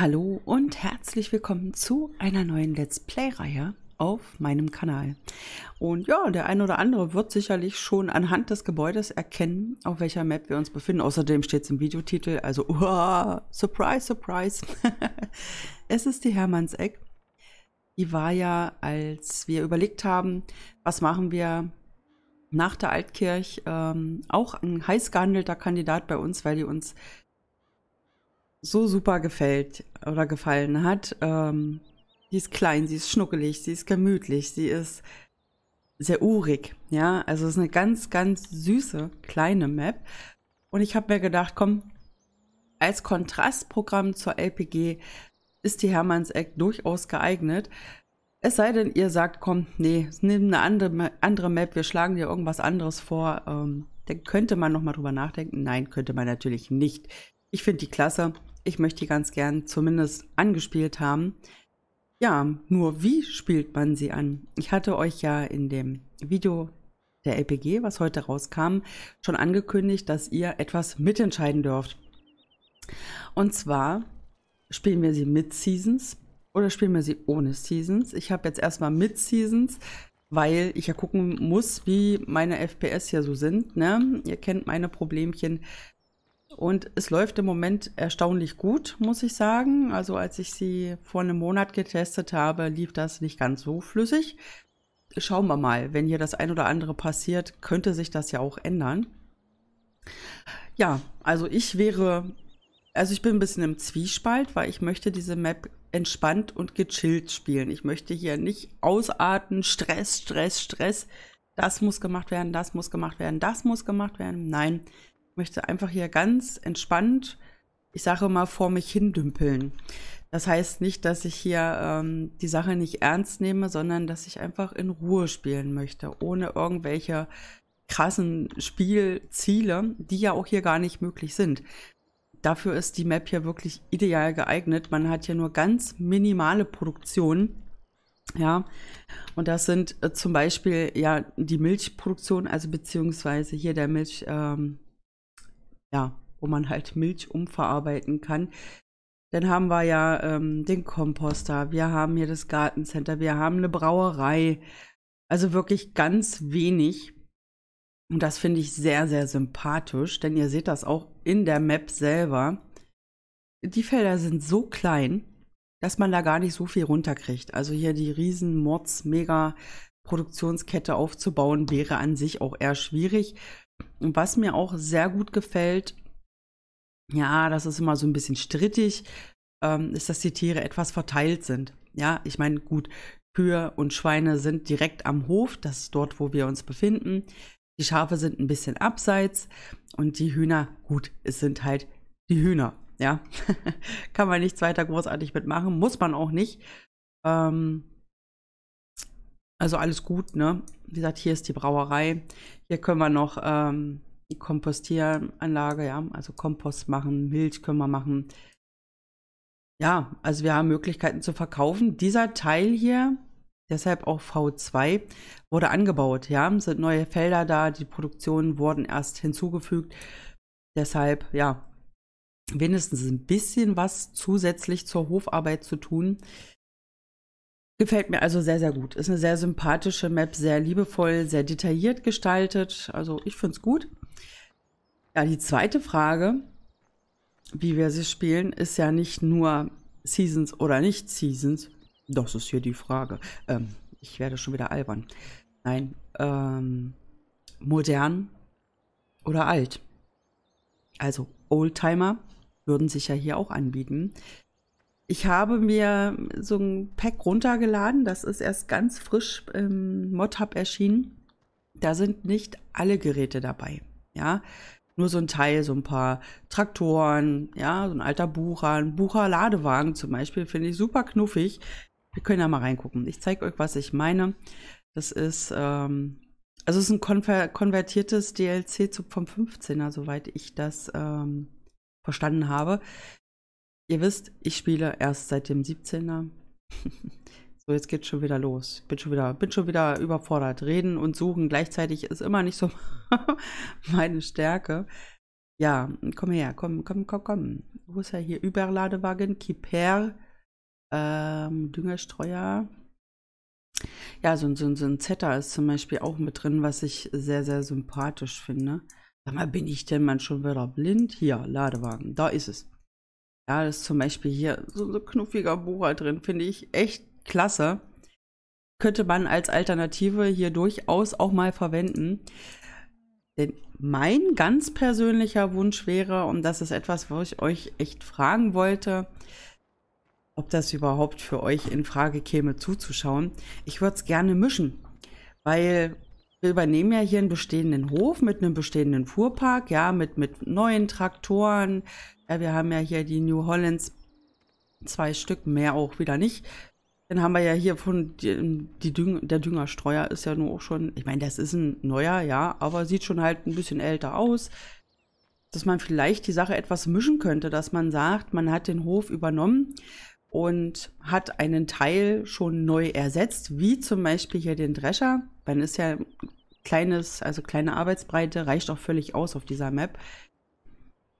Hallo und herzlich willkommen zu einer neuen Let's Play-Reihe auf meinem Kanal. Und ja, der ein oder andere wird sicherlich schon anhand des Gebäudes erkennen, auf welcher Map wir uns befinden. Außerdem steht es im Videotitel, also uah, surprise, surprise. es ist die Hermannseck. Die war ja, als wir überlegt haben, was machen wir nach der Altkirch, ähm, auch ein heiß gehandelter Kandidat bei uns, weil die uns so super gefällt oder gefallen hat. Ähm, sie ist klein, sie ist schnuckelig, sie ist gemütlich, sie ist sehr urig, ja. Also es ist eine ganz, ganz süße kleine Map. Und ich habe mir gedacht, komm, als Kontrastprogramm zur LPG ist die Hermannseck durchaus geeignet. Es sei denn, ihr sagt, komm, nee, nimm eine andere, andere Map, wir schlagen dir irgendwas anderes vor. Ähm, dann könnte man nochmal drüber nachdenken. Nein, könnte man natürlich nicht. Ich finde die klasse ich möchte die ganz gern zumindest angespielt haben. Ja, nur wie spielt man sie an? Ich hatte euch ja in dem Video der LPG, was heute rauskam, schon angekündigt, dass ihr etwas mitentscheiden dürft. Und zwar spielen wir sie mit Seasons oder spielen wir sie ohne Seasons. Ich habe jetzt erstmal mit Seasons, weil ich ja gucken muss, wie meine FPS hier so sind. Ne? Ihr kennt meine Problemchen und es läuft im Moment erstaunlich gut, muss ich sagen. Also als ich sie vor einem Monat getestet habe, lief das nicht ganz so flüssig. Schauen wir mal, wenn hier das ein oder andere passiert, könnte sich das ja auch ändern. Ja, also ich wäre, also ich bin ein bisschen im Zwiespalt, weil ich möchte diese Map entspannt und gechillt spielen. Ich möchte hier nicht ausarten, Stress, Stress, Stress. Das muss gemacht werden, das muss gemacht werden, das muss gemacht werden. Nein, möchte einfach hier ganz entspannt, ich sage mal, vor mich hindümpeln. Das heißt nicht, dass ich hier ähm, die Sache nicht ernst nehme, sondern dass ich einfach in Ruhe spielen möchte, ohne irgendwelche krassen Spielziele, die ja auch hier gar nicht möglich sind. Dafür ist die Map hier wirklich ideal geeignet. Man hat hier nur ganz minimale Produktionen. Ja, und das sind äh, zum Beispiel ja die Milchproduktion, also beziehungsweise hier der Milch, ähm, ja, wo man halt Milch umverarbeiten kann. Dann haben wir ja ähm, den Komposter, wir haben hier das Gartencenter, wir haben eine Brauerei. Also wirklich ganz wenig. Und das finde ich sehr, sehr sympathisch, denn ihr seht das auch in der Map selber. Die Felder sind so klein, dass man da gar nicht so viel runterkriegt. Also hier die riesen Mords mega Produktionskette aufzubauen, wäre an sich auch eher schwierig. Was mir auch sehr gut gefällt, ja, das ist immer so ein bisschen strittig, ähm, ist, dass die Tiere etwas verteilt sind. Ja, ich meine, gut, Kühe und Schweine sind direkt am Hof, das ist dort, wo wir uns befinden. Die Schafe sind ein bisschen abseits und die Hühner, gut, es sind halt die Hühner. Ja, kann man nichts weiter großartig mitmachen, muss man auch nicht. Ähm, also alles gut, ne? Wie gesagt, hier ist die Brauerei. Hier können wir noch ähm, Kompostieranlage, ja, also Kompost machen, Milch können wir machen. Ja, also wir haben Möglichkeiten zu verkaufen. Dieser Teil hier, deshalb auch V2, wurde angebaut, ja, es sind neue Felder da, die Produktionen wurden erst hinzugefügt. Deshalb, ja, wenigstens ein bisschen was zusätzlich zur Hofarbeit zu tun. Gefällt mir also sehr, sehr gut. Ist eine sehr sympathische Map, sehr liebevoll, sehr detailliert gestaltet. Also ich finde es gut. Ja, die zweite Frage, wie wir sie spielen, ist ja nicht nur Seasons oder nicht Seasons. Das ist hier die Frage. Ähm, ich werde schon wieder albern. Nein, ähm, modern oder alt. Also Oldtimer würden sich ja hier auch anbieten. Ich habe mir so ein Pack runtergeladen, das ist erst ganz frisch im ModHub erschienen. Da sind nicht alle Geräte dabei, ja. Nur so ein Teil, so ein paar Traktoren, ja, so ein alter Bucher, ein Bucher-Ladewagen zum Beispiel, finde ich super knuffig. Wir können da mal reingucken. Ich zeige euch, was ich meine. Das ist, ähm, also es ist ein konver konvertiertes DLC zu, vom 15er, soweit ich das ähm, verstanden habe. Ihr wisst, ich spiele erst seit dem 17er. so, jetzt geht's schon wieder los. Bin schon wieder, bin schon wieder überfordert. Reden und suchen gleichzeitig ist immer nicht so meine Stärke. Ja, komm her, komm, komm, komm, komm. Wo ist er hier? Überladewagen, Kiper, ähm, Düngerstreuer. Ja, so, so, so ein Zetter ist zum Beispiel auch mit drin, was ich sehr, sehr sympathisch finde. Sag mal, bin ich denn man schon wieder blind? Hier, Ladewagen, da ist es. Ja, das ist zum Beispiel hier so ein so knuffiger Bohrer drin, finde ich echt klasse. Könnte man als Alternative hier durchaus auch mal verwenden. Denn mein ganz persönlicher Wunsch wäre, und das ist etwas, wo ich euch echt fragen wollte, ob das überhaupt für euch in Frage käme, zuzuschauen. Ich würde es gerne mischen, weil wir übernehmen ja hier einen bestehenden Hof mit einem bestehenden Fuhrpark, ja, mit, mit neuen Traktoren. Ja, wir haben ja hier die New Hollands, zwei Stück, mehr auch wieder nicht. Dann haben wir ja hier von die, die Düng, der Düngerstreuer ist ja nur auch schon, ich meine, das ist ein neuer, ja, aber sieht schon halt ein bisschen älter aus. Dass man vielleicht die Sache etwas mischen könnte, dass man sagt, man hat den Hof übernommen und hat einen Teil schon neu ersetzt, wie zum Beispiel hier den Drescher. Man ist ja kleines, also kleine Arbeitsbreite, reicht auch völlig aus auf dieser Map.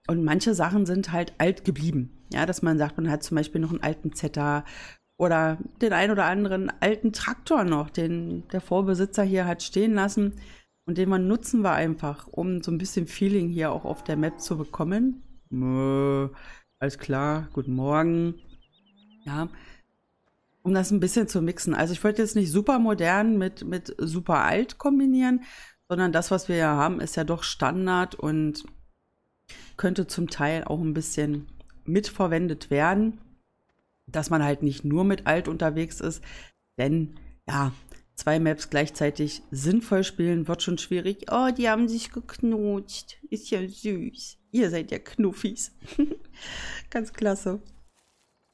Und manche Sachen sind halt alt geblieben. Ja, dass man sagt, man hat zum Beispiel noch einen alten Zeta oder den ein oder anderen alten Traktor noch, den der Vorbesitzer hier hat stehen lassen. Und den man nutzen wir einfach, um so ein bisschen Feeling hier auch auf der Map zu bekommen. Mö, alles klar, guten Morgen. Ja. Um das ein bisschen zu mixen. Also ich wollte jetzt nicht super modern mit, mit super alt kombinieren, sondern das, was wir ja haben, ist ja doch Standard und könnte zum Teil auch ein bisschen mitverwendet werden, dass man halt nicht nur mit alt unterwegs ist, denn ja, zwei Maps gleichzeitig sinnvoll spielen wird schon schwierig. Oh, die haben sich geknutscht. Ist ja süß. Ihr seid ja Knuffis. Ganz klasse.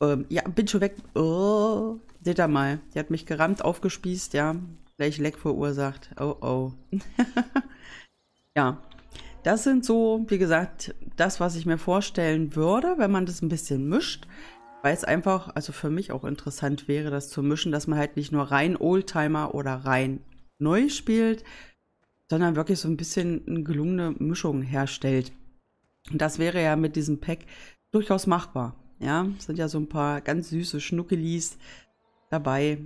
Ähm, ja, bin schon weg. Oh, seht ihr mal. Die hat mich gerammt, aufgespießt, ja. Gleich Leck verursacht. Oh, oh. ja. Das sind so, wie gesagt, das, was ich mir vorstellen würde, wenn man das ein bisschen mischt. Weil es einfach, also für mich auch interessant wäre, das zu mischen, dass man halt nicht nur rein Oldtimer oder rein neu spielt, sondern wirklich so ein bisschen eine gelungene Mischung herstellt. Und das wäre ja mit diesem Pack durchaus machbar. Ja, sind ja so ein paar ganz süße Schnuckelis dabei.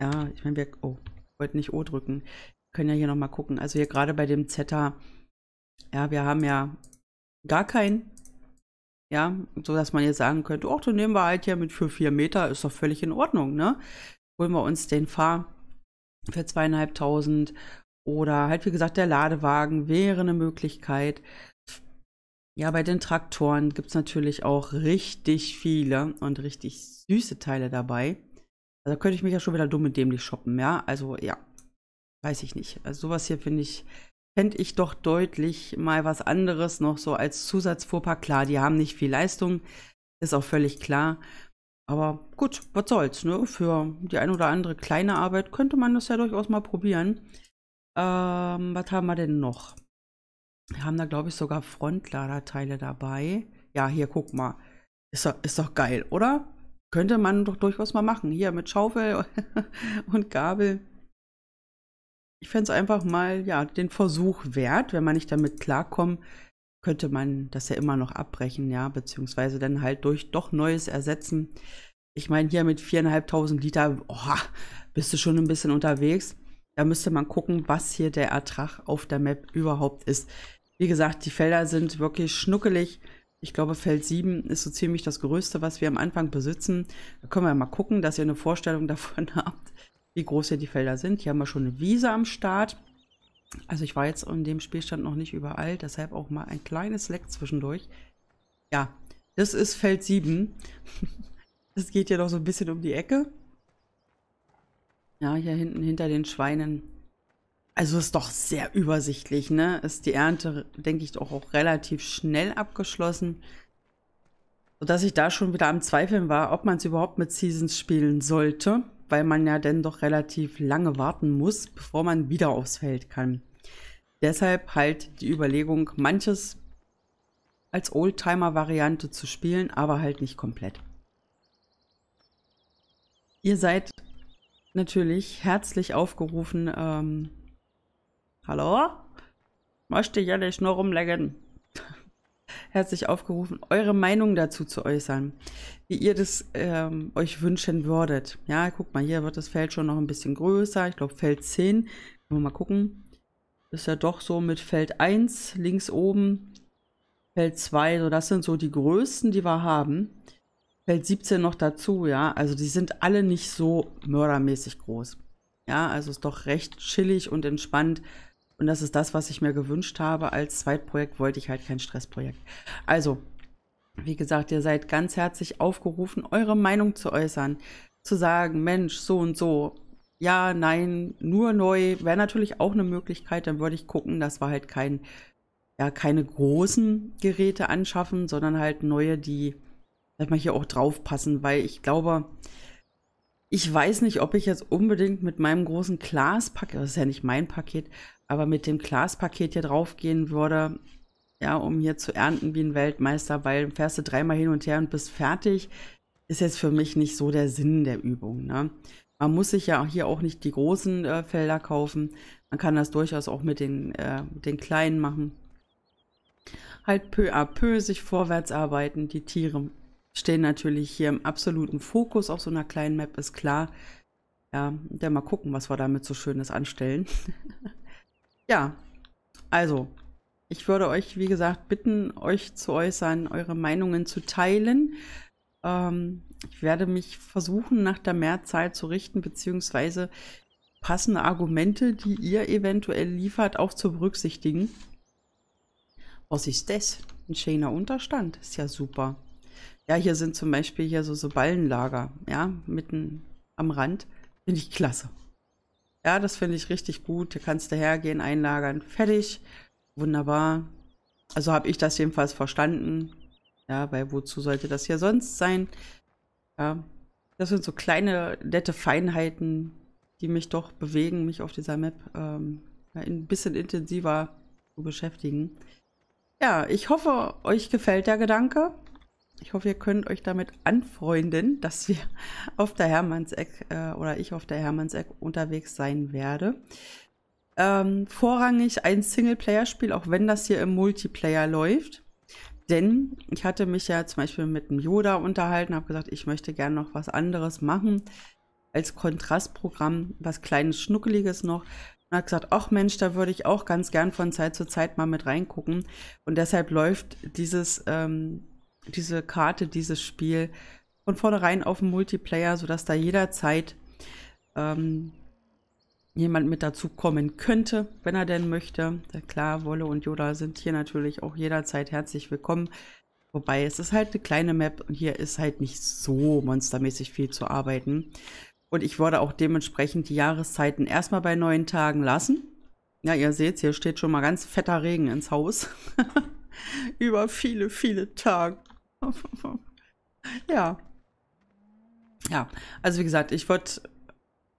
Ja, ich meine, wir... Oh, wollte nicht O drücken. Wir können ja hier nochmal gucken. Also hier gerade bei dem Zeta, ja, wir haben ja gar keinen. Ja, so dass man jetzt sagen könnte, ach, dann nehmen wir halt hier mit für vier Meter, ist doch völlig in Ordnung, ne? Holen wir uns den Fahr für zweieinhalbtausend oder halt wie gesagt der Ladewagen wäre eine Möglichkeit. Ja, bei den Traktoren gibt es natürlich auch richtig viele und richtig süße Teile dabei. Also da könnte ich mich ja schon wieder dumm und dämlich shoppen, ja. Also ja, weiß ich nicht. Also sowas hier finde ich, fände ich doch deutlich mal was anderes noch so als Zusatzfuhrpark. Klar, die haben nicht viel Leistung, ist auch völlig klar. Aber gut, was soll's, ne? Für die ein oder andere kleine Arbeit könnte man das ja durchaus mal probieren. Ähm, was haben wir denn noch? Wir haben da, glaube ich, sogar Frontladerteile dabei. Ja, hier, guck mal. Ist doch, ist doch geil, oder? Könnte man doch durchaus mal machen. Hier mit Schaufel und Gabel. Ich fände es einfach mal, ja, den Versuch wert. Wenn man nicht damit klarkommt, könnte man das ja immer noch abbrechen, ja, beziehungsweise dann halt durch doch Neues ersetzen. Ich meine, hier mit 4.500 Liter, oha, bist du schon ein bisschen unterwegs. Da müsste man gucken, was hier der Ertrag auf der Map überhaupt ist. Wie gesagt, die Felder sind wirklich schnuckelig. Ich glaube, Feld 7 ist so ziemlich das Größte, was wir am Anfang besitzen. Da können wir mal gucken, dass ihr eine Vorstellung davon habt, wie groß hier die Felder sind. Hier haben wir schon eine Wiese am Start. Also ich war jetzt in dem Spielstand noch nicht überall, deshalb auch mal ein kleines Leck zwischendurch. Ja, das ist Feld 7. das geht ja noch so ein bisschen um die Ecke. Ja, hier hinten hinter den Schweinen also ist doch sehr übersichtlich, ne? Ist die Ernte, denke ich, doch auch relativ schnell abgeschlossen. Sodass ich da schon wieder am Zweifeln war, ob man es überhaupt mit Seasons spielen sollte, weil man ja dann doch relativ lange warten muss, bevor man wieder aufs Feld kann. Deshalb halt die Überlegung, manches als Oldtimer-Variante zu spielen, aber halt nicht komplett. Ihr seid natürlich herzlich aufgerufen, ähm, Hallo? Möchte ja nicht nur rumlegen. Herzlich aufgerufen, eure Meinung dazu zu äußern, wie ihr das ähm, euch wünschen würdet. Ja, guck mal, hier wird das Feld schon noch ein bisschen größer. Ich glaube, Feld 10. Können wir mal gucken. Ist ja doch so mit Feld 1 links oben, Feld 2. So, das sind so die größten, die wir haben. Feld 17 noch dazu, ja. Also die sind alle nicht so mördermäßig groß. Ja, also ist doch recht chillig und entspannt, und das ist das, was ich mir gewünscht habe. Als Zweitprojekt wollte ich halt kein Stressprojekt. Also, wie gesagt, ihr seid ganz herzlich aufgerufen, eure Meinung zu äußern, zu sagen, Mensch, so und so, ja, nein, nur neu, wäre natürlich auch eine Möglichkeit, dann würde ich gucken, dass wir halt kein, ja, keine großen Geräte anschaffen, sondern halt neue, die, sag mal, hier auch draufpassen, weil ich glaube, ich weiß nicht, ob ich jetzt unbedingt mit meinem großen Glaspaket, das ist ja nicht mein Paket, aber mit dem Glaspaket hier drauf gehen würde, ja, um hier zu ernten wie ein Weltmeister, weil fährst du dreimal hin und her und bist fertig, ist jetzt für mich nicht so der Sinn der Übung. Ne? Man muss sich ja hier auch nicht die großen äh, Felder kaufen. Man kann das durchaus auch mit den, äh, den kleinen machen. Halt peu à peu sich vorwärts arbeiten. Die Tiere stehen natürlich hier im absoluten Fokus auf so einer kleinen Map, ist klar. Ja, dann mal gucken, was wir damit so Schönes anstellen. Ja, also, ich würde euch, wie gesagt, bitten, euch zu äußern, eure Meinungen zu teilen. Ähm, ich werde mich versuchen, nach der Mehrzahl zu richten, beziehungsweise passende Argumente, die ihr eventuell liefert, auch zu berücksichtigen. Was ist das? Ein schöner Unterstand. Ist ja super. Ja, hier sind zum Beispiel hier so, so Ballenlager, ja, mitten am Rand. Finde ich klasse. Ja, das finde ich richtig gut. Da kannst du hergehen, einlagern, fertig. Wunderbar. Also habe ich das jedenfalls verstanden. Ja, weil wozu sollte das hier sonst sein? Ja, das sind so kleine, nette Feinheiten, die mich doch bewegen, mich auf dieser Map ähm, ein bisschen intensiver zu beschäftigen. Ja, ich hoffe, euch gefällt der Gedanke. Ich hoffe, ihr könnt euch damit anfreunden, dass wir auf der Hermannseck äh, oder ich auf der Hermannseck unterwegs sein werde. Ähm, vorrangig ein Singleplayer-Spiel, auch wenn das hier im Multiplayer läuft. Denn ich hatte mich ja zum Beispiel mit dem Yoda unterhalten, habe gesagt, ich möchte gerne noch was anderes machen als Kontrastprogramm, was kleines, schnuckeliges noch. Und hat gesagt, ach Mensch, da würde ich auch ganz gern von Zeit zu Zeit mal mit reingucken. Und deshalb läuft dieses ähm, diese Karte, dieses Spiel von vornherein auf dem Multiplayer, sodass da jederzeit ähm, jemand mit dazu kommen könnte, wenn er denn möchte. Ja, klar, Wolle und Yoda sind hier natürlich auch jederzeit herzlich willkommen. Wobei es ist halt eine kleine Map und hier ist halt nicht so monstermäßig viel zu arbeiten. Und ich würde auch dementsprechend die Jahreszeiten erstmal bei neun Tagen lassen. Ja, ihr seht, hier steht schon mal ganz fetter Regen ins Haus. Über viele, viele Tage. ja. Ja, also wie gesagt, ich würde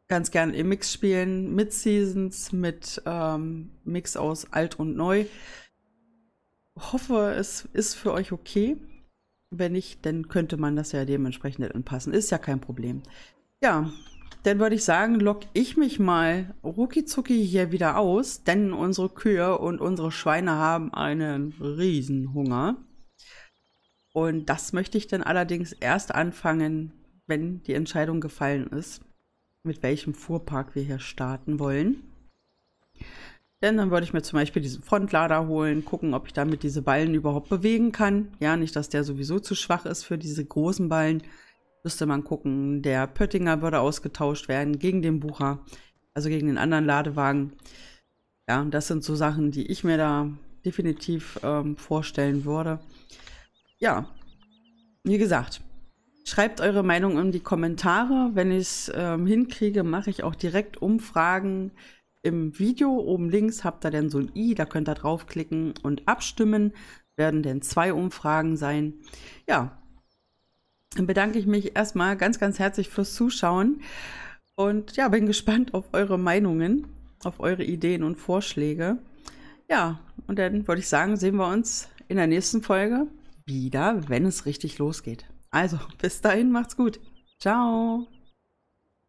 ganz gerne im Mix spielen, mit Seasons, mit ähm, Mix aus alt und neu. Hoffe, es ist für euch okay. Wenn nicht, dann könnte man das ja dementsprechend anpassen. Ist ja kein Problem. Ja, dann würde ich sagen, lock ich mich mal ruckizucki hier wieder aus, denn unsere Kühe und unsere Schweine haben einen Riesenhunger. Und das möchte ich dann allerdings erst anfangen, wenn die Entscheidung gefallen ist, mit welchem Fuhrpark wir hier starten wollen. Denn dann würde ich mir zum Beispiel diesen Frontlader holen, gucken, ob ich damit diese Ballen überhaupt bewegen kann. Ja, nicht, dass der sowieso zu schwach ist für diese großen Ballen. Müsste man gucken, der Pöttinger würde ausgetauscht werden gegen den Bucher, also gegen den anderen Ladewagen. Ja, das sind so Sachen, die ich mir da definitiv ähm, vorstellen würde ja, wie gesagt, schreibt eure Meinung in die Kommentare. Wenn ich es ähm, hinkriege, mache ich auch direkt Umfragen im Video. Oben links habt ihr dann so ein i, da könnt ihr draufklicken und abstimmen. Werden denn zwei Umfragen sein. Ja, dann bedanke ich mich erstmal ganz, ganz herzlich fürs Zuschauen und ja, bin gespannt auf eure Meinungen, auf eure Ideen und Vorschläge. Ja, und dann würde ich sagen, sehen wir uns in der nächsten Folge wieder, wenn es richtig losgeht. Also, bis dahin, macht's gut. Ciao.